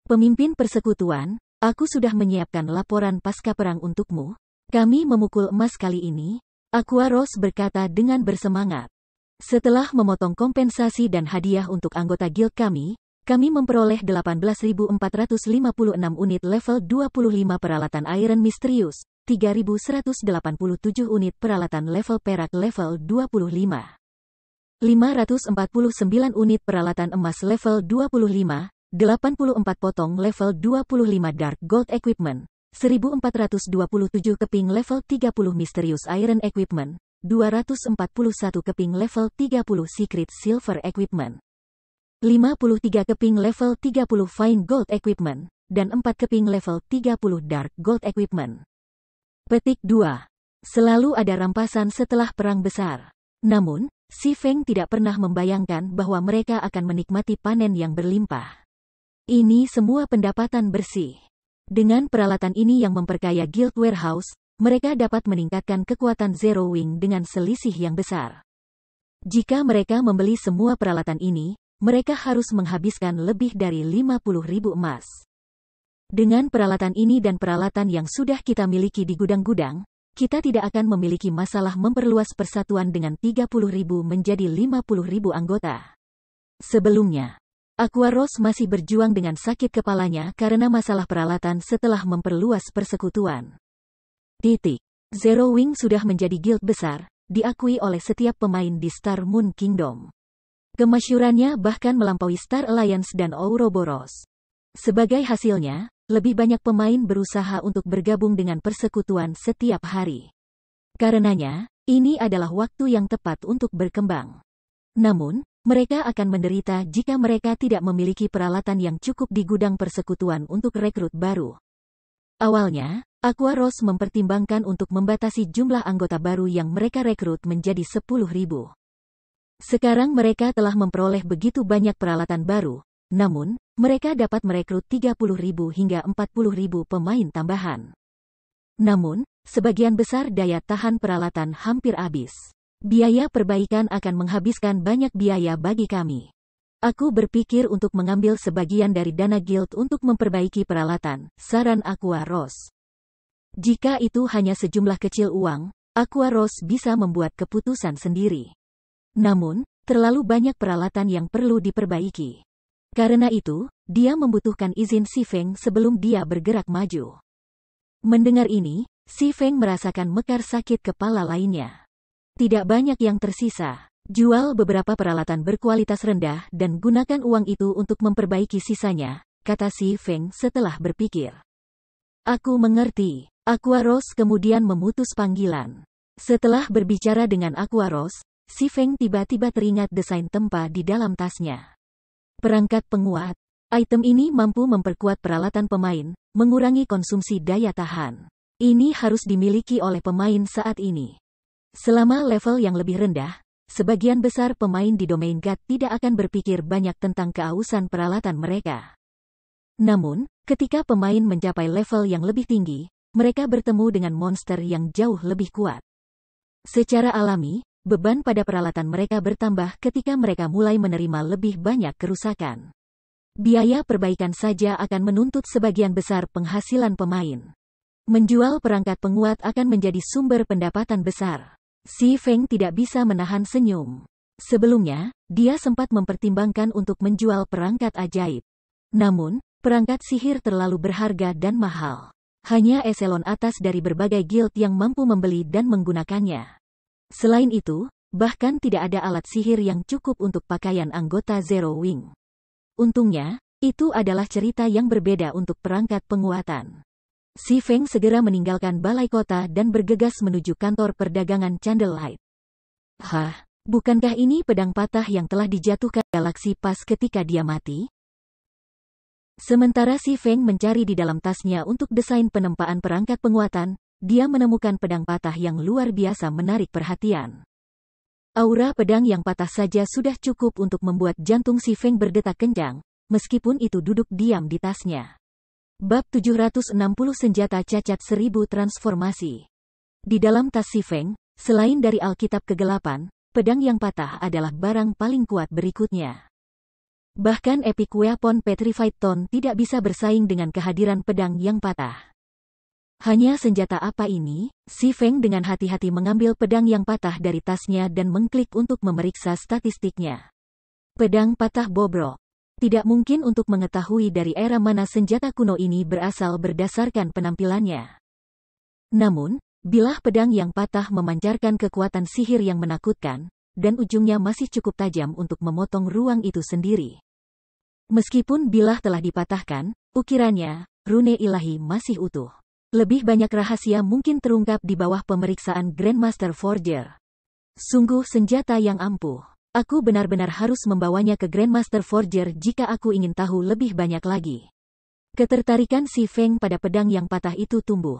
Pemimpin persekutuan, Aku sudah menyiapkan laporan pasca perang untukmu. Kami memukul emas kali ini, Aquaros berkata dengan bersemangat. Setelah memotong kompensasi dan hadiah untuk anggota guild kami, kami memperoleh 18.456 unit level 25 peralatan Iron Misterius, 3.187 unit peralatan level perak level 25. 549 unit peralatan emas level 25, 84 potong level 25 Dark Gold Equipment, 1427 keping level 30 Mysterious Iron Equipment, 241 keping level 30 Secret Silver Equipment, 53 keping level 30 Fine Gold Equipment, dan 4 keping level 30 Dark Gold Equipment. Petik 2. Selalu ada rampasan setelah perang besar. Namun, Si Feng tidak pernah membayangkan bahwa mereka akan menikmati panen yang berlimpah. Ini semua pendapatan bersih. Dengan peralatan ini yang memperkaya Guild Warehouse, mereka dapat meningkatkan kekuatan Zero Wing dengan selisih yang besar. Jika mereka membeli semua peralatan ini, mereka harus menghabiskan lebih dari 50 ribu emas. Dengan peralatan ini dan peralatan yang sudah kita miliki di gudang-gudang, kita tidak akan memiliki masalah memperluas persatuan dengan 30 ribu menjadi 50 ribu anggota. Sebelumnya, Aquaros masih berjuang dengan sakit kepalanya karena masalah peralatan setelah memperluas persekutuan. Titik. Zero Wing sudah menjadi guild besar, diakui oleh setiap pemain di Star Moon Kingdom. Kemasyurannya bahkan melampaui Star Alliance dan Ouroboros. Sebagai hasilnya, lebih banyak pemain berusaha untuk bergabung dengan persekutuan setiap hari. Karenanya, ini adalah waktu yang tepat untuk berkembang. Namun, mereka akan menderita jika mereka tidak memiliki peralatan yang cukup di gudang persekutuan untuk rekrut baru. Awalnya, Aqua Rose mempertimbangkan untuk membatasi jumlah anggota baru yang mereka rekrut menjadi ribu. Sekarang mereka telah memperoleh begitu banyak peralatan baru, namun, mereka dapat merekrut ribu hingga ribu pemain tambahan. Namun, sebagian besar daya tahan peralatan hampir habis. Biaya perbaikan akan menghabiskan banyak biaya bagi kami. Aku berpikir untuk mengambil sebagian dari dana guild untuk memperbaiki peralatan, saran Aqua Rose. Jika itu hanya sejumlah kecil uang, Aqua Rose bisa membuat keputusan sendiri. Namun, terlalu banyak peralatan yang perlu diperbaiki. Karena itu, dia membutuhkan izin Si Feng sebelum dia bergerak maju. Mendengar ini, Si Feng merasakan mekar sakit kepala lainnya. Tidak banyak yang tersisa. Jual beberapa peralatan berkualitas rendah dan gunakan uang itu untuk memperbaiki sisanya, kata si Feng setelah berpikir. Aku mengerti. Aquaros kemudian memutus panggilan. Setelah berbicara dengan Aquaros, si Feng tiba-tiba teringat desain tempa di dalam tasnya. Perangkat penguat. Item ini mampu memperkuat peralatan pemain, mengurangi konsumsi daya tahan. Ini harus dimiliki oleh pemain saat ini. Selama level yang lebih rendah, sebagian besar pemain di domain GAT tidak akan berpikir banyak tentang keausan peralatan mereka. Namun, ketika pemain mencapai level yang lebih tinggi, mereka bertemu dengan monster yang jauh lebih kuat. Secara alami, beban pada peralatan mereka bertambah ketika mereka mulai menerima lebih banyak kerusakan. Biaya perbaikan saja akan menuntut sebagian besar penghasilan pemain. Menjual perangkat penguat akan menjadi sumber pendapatan besar. Si Feng tidak bisa menahan senyum. Sebelumnya, dia sempat mempertimbangkan untuk menjual perangkat ajaib. Namun, perangkat sihir terlalu berharga dan mahal. Hanya eselon atas dari berbagai guild yang mampu membeli dan menggunakannya. Selain itu, bahkan tidak ada alat sihir yang cukup untuk pakaian anggota Zero Wing. Untungnya, itu adalah cerita yang berbeda untuk perangkat penguatan. Si Feng segera meninggalkan balai kota dan bergegas menuju kantor perdagangan Candlelight. Hah, bukankah ini pedang patah yang telah dijatuhkan galaksi pas ketika dia mati? Sementara si Feng mencari di dalam tasnya untuk desain penempaan perangkat penguatan, dia menemukan pedang patah yang luar biasa menarik perhatian. Aura pedang yang patah saja sudah cukup untuk membuat jantung si Feng berdetak kencang, meskipun itu duduk diam di tasnya. Bab 760 Senjata Cacat Seribu Transformasi Di dalam tas Sifeng, selain dari Alkitab Kegelapan, pedang yang patah adalah barang paling kuat berikutnya. Bahkan Epic Weapon Petrified Tone tidak bisa bersaing dengan kehadiran pedang yang patah. Hanya senjata apa ini? Si Feng dengan hati-hati mengambil pedang yang patah dari tasnya dan mengklik untuk memeriksa statistiknya. Pedang patah bobrok. Tidak mungkin untuk mengetahui dari era mana senjata kuno ini berasal berdasarkan penampilannya. Namun, bilah pedang yang patah memancarkan kekuatan sihir yang menakutkan, dan ujungnya masih cukup tajam untuk memotong ruang itu sendiri. Meskipun bilah telah dipatahkan, ukirannya, rune ilahi masih utuh. Lebih banyak rahasia mungkin terungkap di bawah pemeriksaan Grandmaster Forger. Sungguh senjata yang ampuh. Aku benar-benar harus membawanya ke Grandmaster Forger jika aku ingin tahu lebih banyak lagi. Ketertarikan si Feng pada pedang yang patah itu tumbuh.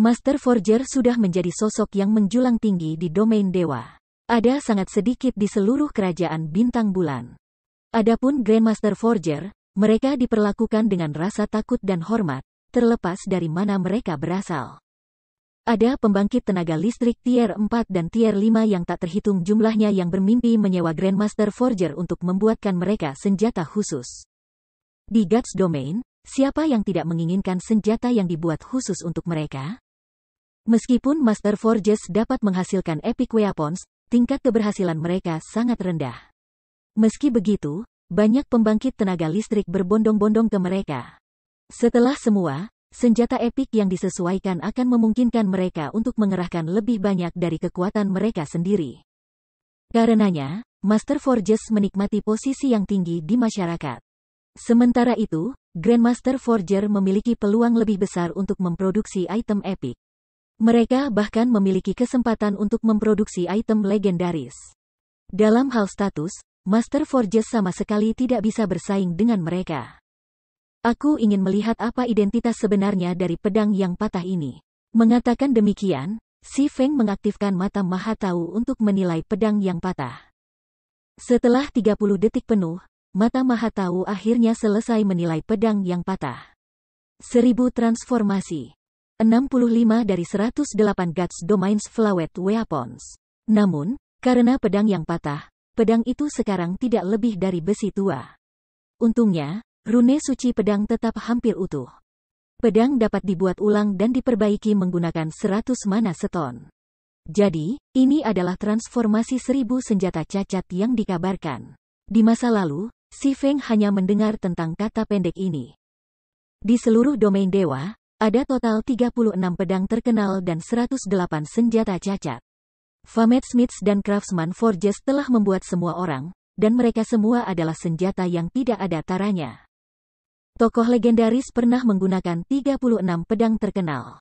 Master Forger sudah menjadi sosok yang menjulang tinggi di domain dewa. Ada sangat sedikit di seluruh kerajaan bintang bulan. Adapun Grandmaster Forger, mereka diperlakukan dengan rasa takut dan hormat, terlepas dari mana mereka berasal. Ada pembangkit tenaga listrik tier 4 dan tier 5 yang tak terhitung jumlahnya yang bermimpi menyewa Grandmaster Forger untuk membuatkan mereka senjata khusus. Di Guts Domain, siapa yang tidak menginginkan senjata yang dibuat khusus untuk mereka? Meskipun Master Forges dapat menghasilkan epic weapons, tingkat keberhasilan mereka sangat rendah. Meski begitu, banyak pembangkit tenaga listrik berbondong-bondong ke mereka. Setelah semua, Senjata epik yang disesuaikan akan memungkinkan mereka untuk mengerahkan lebih banyak dari kekuatan mereka sendiri. Karenanya, Master Forges menikmati posisi yang tinggi di masyarakat. Sementara itu, Grandmaster Forger memiliki peluang lebih besar untuk memproduksi item epik. Mereka bahkan memiliki kesempatan untuk memproduksi item legendaris. Dalam hal status, Master Forges sama sekali tidak bisa bersaing dengan mereka. Aku ingin melihat apa identitas sebenarnya dari pedang yang patah ini. Mengatakan demikian, Si Feng mengaktifkan mata Mahatau untuk menilai pedang yang patah. Setelah 30 detik penuh, mata Mahatau akhirnya selesai menilai pedang yang patah. Seribu transformasi. 65 dari 108 Guts Domains Flawed Weapons. Namun, karena pedang yang patah, pedang itu sekarang tidak lebih dari besi tua. Untungnya, Rune suci pedang tetap hampir utuh. Pedang dapat dibuat ulang dan diperbaiki menggunakan 100 mana seton. Jadi, ini adalah transformasi seribu senjata cacat yang dikabarkan. Di masa lalu, Si Feng hanya mendengar tentang kata pendek ini. Di seluruh domain dewa, ada total 36 pedang terkenal dan 108 senjata cacat. Famed Smiths dan Craftsman Forges telah membuat semua orang, dan mereka semua adalah senjata yang tidak ada taranya tokoh legendaris pernah menggunakan 36 pedang terkenal.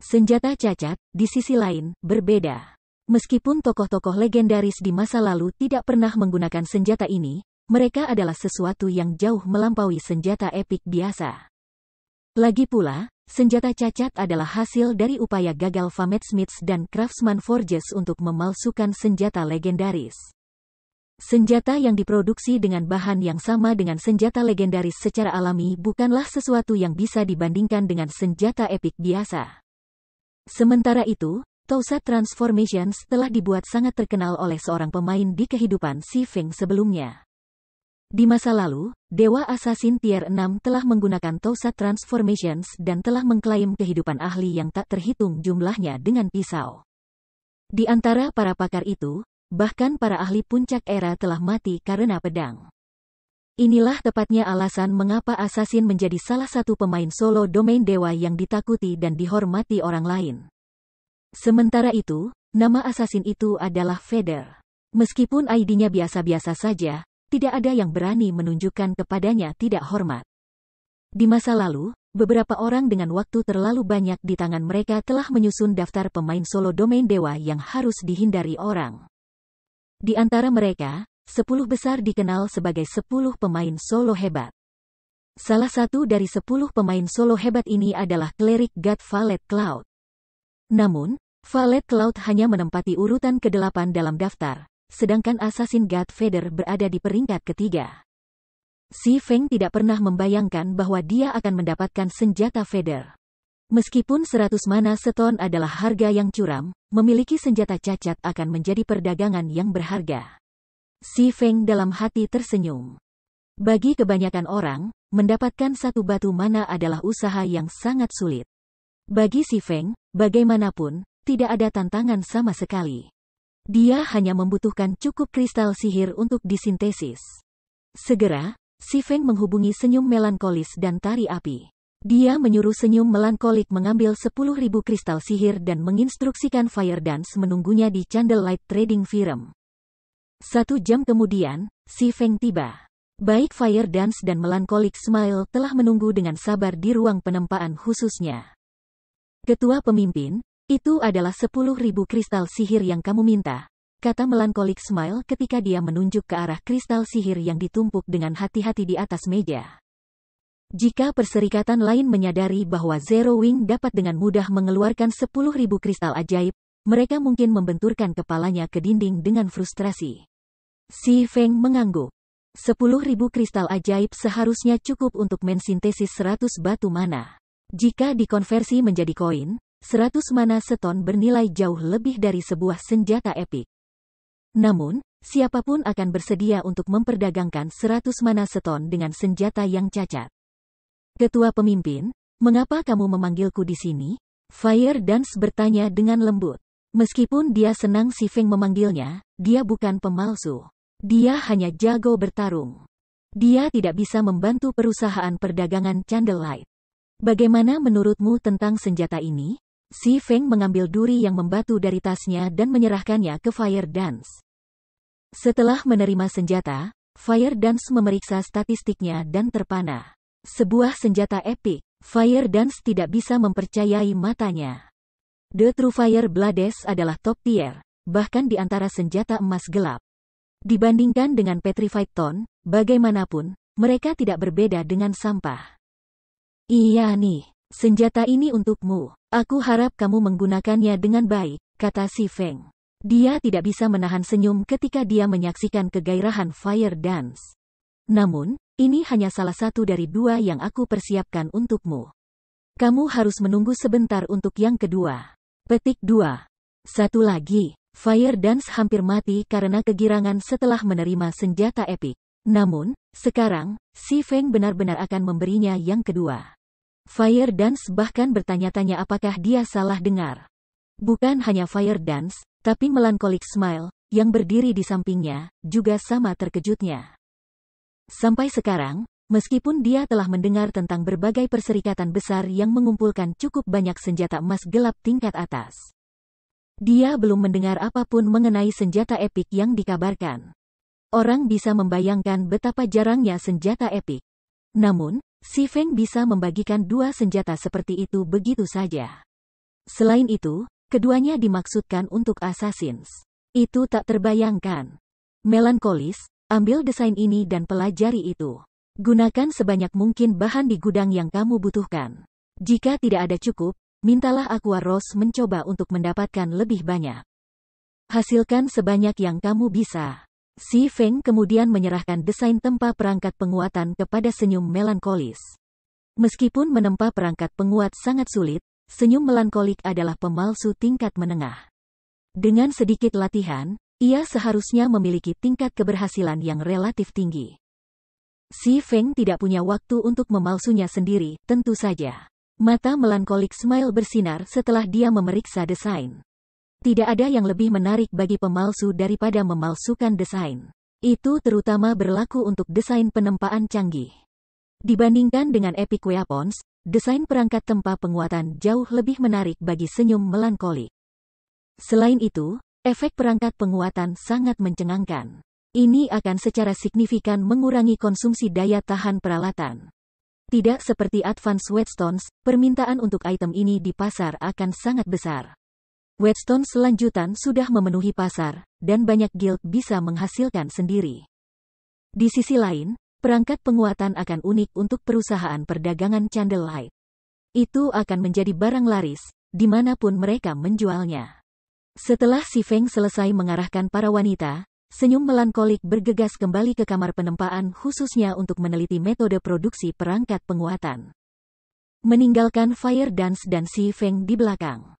Senjata cacat, di sisi lain, berbeda. Meskipun tokoh-tokoh legendaris di masa lalu tidak pernah menggunakan senjata ini, mereka adalah sesuatu yang jauh melampaui senjata epik biasa. Lagi pula, senjata cacat adalah hasil dari upaya gagal Famet Smiths dan Craftsman Forges untuk memalsukan senjata legendaris. Senjata yang diproduksi dengan bahan yang sama dengan senjata legendaris secara alami bukanlah sesuatu yang bisa dibandingkan dengan senjata epik biasa. Sementara itu, Tosa Transformations telah dibuat sangat terkenal oleh seorang pemain di kehidupan Si Feng sebelumnya. Di masa lalu, Dewa Assassin Tier 6 telah menggunakan Tosa Transformations dan telah mengklaim kehidupan ahli yang tak terhitung jumlahnya dengan pisau. Di antara para pakar itu, bahkan para ahli puncak era telah mati karena pedang. Inilah tepatnya alasan mengapa Assassin menjadi salah satu pemain solo domain dewa yang ditakuti dan dihormati orang lain. Sementara itu, nama Assassin itu adalah Feder. Meskipun ID-nya biasa-biasa saja, tidak ada yang berani menunjukkan kepadanya tidak hormat. Di masa lalu, beberapa orang dengan waktu terlalu banyak di tangan mereka telah menyusun daftar pemain solo domain dewa yang harus dihindari orang. Di antara mereka, sepuluh besar dikenal sebagai sepuluh pemain solo hebat. Salah satu dari sepuluh pemain solo hebat ini adalah klerik God Valet Cloud. Namun, Valet Cloud hanya menempati urutan ke-8 dalam daftar, sedangkan Assassin God Feder berada di peringkat ketiga. Si Feng tidak pernah membayangkan bahwa dia akan mendapatkan senjata Feder. Meskipun 100 mana seton adalah harga yang curam, memiliki senjata cacat akan menjadi perdagangan yang berharga. Si Feng dalam hati tersenyum. Bagi kebanyakan orang, mendapatkan satu batu mana adalah usaha yang sangat sulit. Bagi Si Feng, bagaimanapun, tidak ada tantangan sama sekali. Dia hanya membutuhkan cukup kristal sihir untuk disintesis. Segera, Si Feng menghubungi senyum melankolis dan tari api. Dia menyuruh senyum melankolik mengambil 10.000 kristal sihir dan menginstruksikan Fire Dance menunggunya di Candlelight Trading Firm. Satu jam kemudian, si Feng tiba. Baik Fire Dance dan Melankolik Smile telah menunggu dengan sabar di ruang penempaan khususnya. Ketua pemimpin, itu adalah 10.000 kristal sihir yang kamu minta, kata Melankolik Smile ketika dia menunjuk ke arah kristal sihir yang ditumpuk dengan hati-hati di atas meja. Jika perserikatan lain menyadari bahwa Zero Wing dapat dengan mudah mengeluarkan 10.000 kristal ajaib, mereka mungkin membenturkan kepalanya ke dinding dengan frustrasi. Si Feng mengangguk. 10.000 kristal ajaib seharusnya cukup untuk mensintesis 100 batu mana. Jika dikonversi menjadi koin, 100 mana seton bernilai jauh lebih dari sebuah senjata epik. Namun, siapapun akan bersedia untuk memperdagangkan 100 mana seton dengan senjata yang cacat. Ketua pemimpin, mengapa kamu memanggilku di sini? Fire Dance bertanya dengan lembut. Meskipun dia senang si Feng memanggilnya, dia bukan pemalsu. Dia hanya jago bertarung. Dia tidak bisa membantu perusahaan perdagangan Candlelight. Bagaimana menurutmu tentang senjata ini? Si Feng mengambil duri yang membatu dari tasnya dan menyerahkannya ke Fire Dance. Setelah menerima senjata, Fire Dance memeriksa statistiknya dan terpana. Sebuah senjata epik, Fire Dance tidak bisa mempercayai matanya. The True Fire Blades adalah top tier, bahkan di antara senjata emas gelap. Dibandingkan dengan Petrified Tone, bagaimanapun, mereka tidak berbeda dengan sampah. Iya nih, senjata ini untukmu. Aku harap kamu menggunakannya dengan baik, kata si Feng. Dia tidak bisa menahan senyum ketika dia menyaksikan kegairahan Fire Dance. Namun, ini hanya salah satu dari dua yang aku persiapkan untukmu. Kamu harus menunggu sebentar untuk yang kedua. Petik 2. Satu lagi, Fire Dance hampir mati karena kegirangan setelah menerima senjata epik. Namun, sekarang, si Feng benar-benar akan memberinya yang kedua. Fire Dance bahkan bertanya-tanya apakah dia salah dengar. Bukan hanya Fire Dance, tapi melankolik Smile, yang berdiri di sampingnya, juga sama terkejutnya. Sampai sekarang, meskipun dia telah mendengar tentang berbagai perserikatan besar yang mengumpulkan cukup banyak senjata emas gelap tingkat atas, dia belum mendengar apapun mengenai senjata epik yang dikabarkan. Orang bisa membayangkan betapa jarangnya senjata epik. Namun, si Feng bisa membagikan dua senjata seperti itu begitu saja. Selain itu, keduanya dimaksudkan untuk assassins. Itu tak terbayangkan. Melankolis, Ambil desain ini dan pelajari itu. Gunakan sebanyak mungkin bahan di gudang yang kamu butuhkan. Jika tidak ada cukup, mintalah Aqua Rose mencoba untuk mendapatkan lebih banyak. Hasilkan sebanyak yang kamu bisa. Si Feng kemudian menyerahkan desain tempa perangkat penguatan kepada senyum melankolis. Meskipun menempa perangkat penguat sangat sulit, senyum melankolik adalah pemalsu tingkat menengah. Dengan sedikit latihan, ia seharusnya memiliki tingkat keberhasilan yang relatif tinggi. Si Feng tidak punya waktu untuk memalsunya sendiri, tentu saja. Mata melankolik Smile bersinar setelah dia memeriksa desain. Tidak ada yang lebih menarik bagi pemalsu daripada memalsukan desain. Itu terutama berlaku untuk desain penempaan canggih. Dibandingkan dengan Epic Weapons, desain perangkat tempa penguatan jauh lebih menarik bagi senyum melankolik. Selain itu, Efek perangkat penguatan sangat mencengangkan. Ini akan secara signifikan mengurangi konsumsi daya tahan peralatan. Tidak seperti Advanced Whetstones, permintaan untuk item ini di pasar akan sangat besar. Whetstone selanjutan sudah memenuhi pasar, dan banyak guild bisa menghasilkan sendiri. Di sisi lain, perangkat penguatan akan unik untuk perusahaan perdagangan candlelight. Itu akan menjadi barang laris, dimanapun mereka menjualnya. Setelah si Feng selesai mengarahkan para wanita, senyum melankolik bergegas kembali ke kamar penempaan khususnya untuk meneliti metode produksi perangkat penguatan. Meninggalkan Fire Dance dan si Feng di belakang.